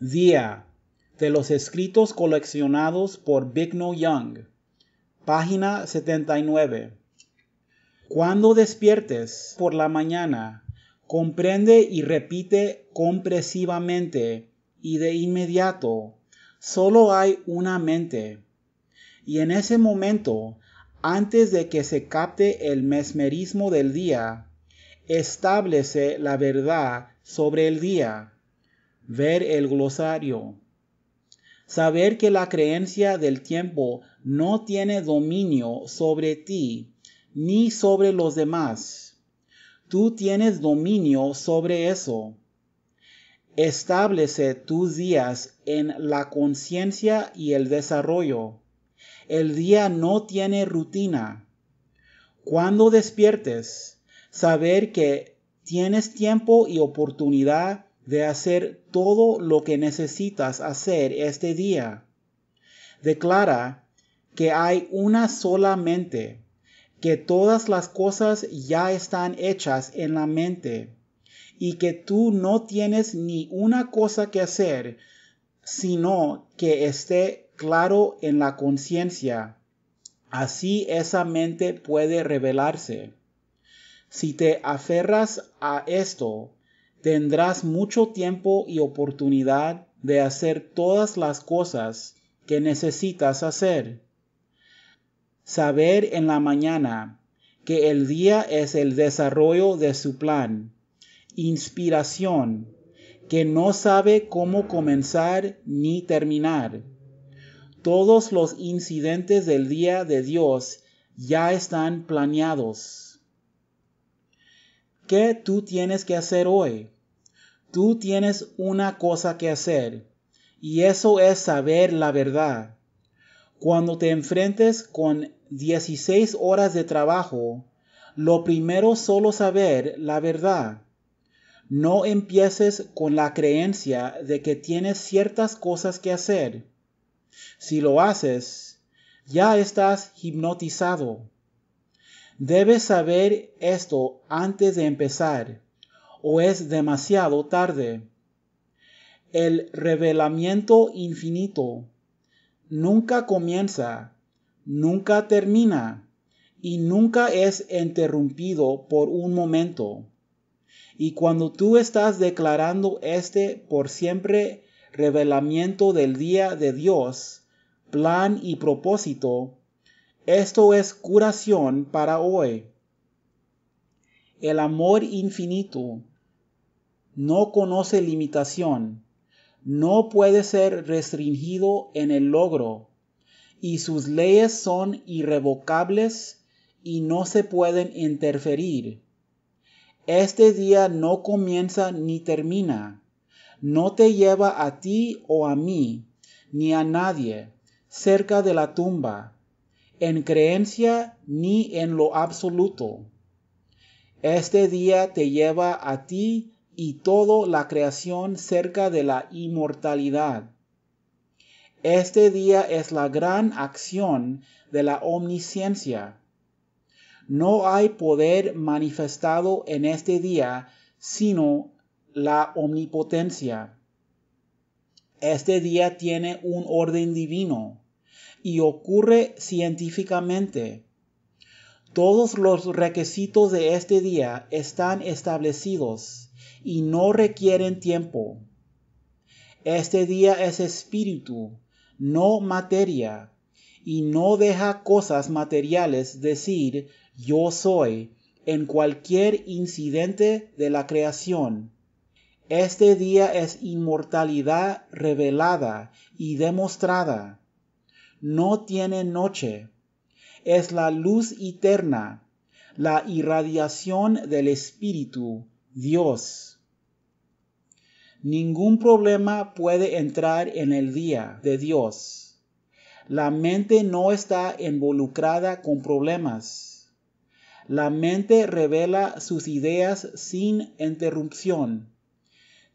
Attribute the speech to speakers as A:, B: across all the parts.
A: Día de los escritos coleccionados por Bicknell Young, página 79. Cuando despiertes por la mañana, comprende y repite compresivamente y de inmediato, solo hay una mente. Y en ese momento, antes de que se capte el mesmerismo del día, establece la verdad sobre el día ver el glosario. Saber que la creencia del tiempo no tiene dominio sobre ti ni sobre los demás. Tú tienes dominio sobre eso. Establece tus días en la conciencia y el desarrollo. El día no tiene rutina. Cuando despiertes, saber que tienes tiempo y oportunidad de hacer todo lo que necesitas hacer este día. Declara que hay una sola mente, que todas las cosas ya están hechas en la mente y que tú no tienes ni una cosa que hacer, sino que esté claro en la conciencia. Así esa mente puede revelarse. Si te aferras a esto, tendrás mucho tiempo y oportunidad de hacer todas las cosas que necesitas hacer. Saber en la mañana que el día es el desarrollo de su plan, inspiración, que no sabe cómo comenzar ni terminar. Todos los incidentes del día de Dios ya están planeados. ¿Qué tú tienes que hacer hoy? Tú tienes una cosa que hacer, y eso es saber la verdad. Cuando te enfrentes con 16 horas de trabajo, lo primero solo saber la verdad. No empieces con la creencia de que tienes ciertas cosas que hacer. Si lo haces, ya estás hipnotizado. Debes saber esto antes de empezar o es demasiado tarde. El revelamiento infinito nunca comienza, nunca termina y nunca es interrumpido por un momento. Y cuando tú estás declarando este por siempre revelamiento del día de Dios, plan y propósito, esto es curación para hoy. El amor infinito no conoce limitación, no puede ser restringido en el logro, y sus leyes son irrevocables y no se pueden interferir. Este día no comienza ni termina, no te lleva a ti o a mí, ni a nadie, cerca de la tumba, en creencia ni en lo absoluto. Este día te lleva a ti y toda la creación cerca de la inmortalidad. Este día es la gran acción de la omnisciencia. No hay poder manifestado en este día sino la omnipotencia. Este día tiene un orden divino y ocurre científicamente. Todos los requisitos de este día están establecidos y no requieren tiempo. Este día es espíritu, no materia, y no deja cosas materiales decir yo soy en cualquier incidente de la creación. Este día es inmortalidad revelada y demostrada. No tiene noche. Es la luz eterna, la irradiación del Espíritu, Dios. Ningún problema puede entrar en el día de Dios. La mente no está involucrada con problemas. La mente revela sus ideas sin interrupción.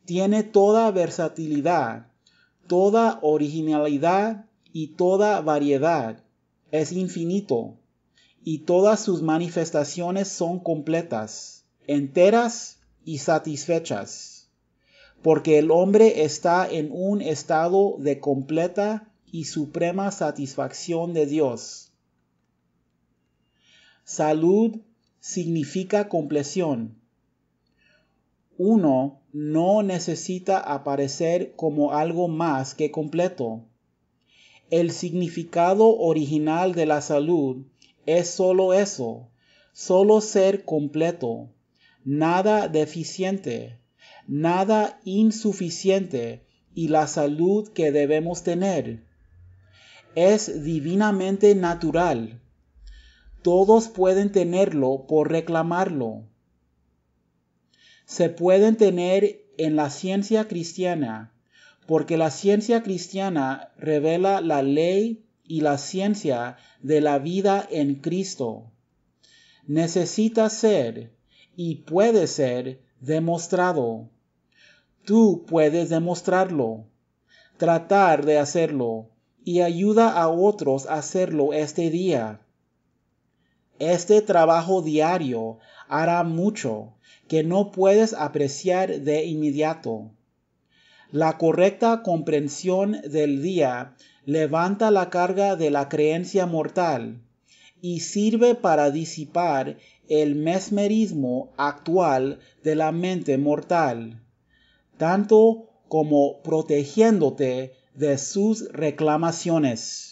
A: Tiene toda versatilidad, toda originalidad y toda variedad. Es infinito y todas sus manifestaciones son completas, enteras y satisfechas porque el hombre está en un estado de completa y suprema satisfacción de Dios. Salud significa compleción. Uno no necesita aparecer como algo más que completo. El significado original de la salud es sólo eso, solo ser completo, nada deficiente nada insuficiente y la salud que debemos tener. Es divinamente natural. Todos pueden tenerlo por reclamarlo. Se pueden tener en la ciencia cristiana, porque la ciencia cristiana revela la ley y la ciencia de la vida en Cristo. Necesita ser y puede ser demostrado. Tú puedes demostrarlo. Tratar de hacerlo y ayuda a otros a hacerlo este día. Este trabajo diario hará mucho que no puedes apreciar de inmediato. La correcta comprensión del día levanta la carga de la creencia mortal y sirve para disipar el mesmerismo actual de la mente mortal tanto como protegiéndote de sus reclamaciones.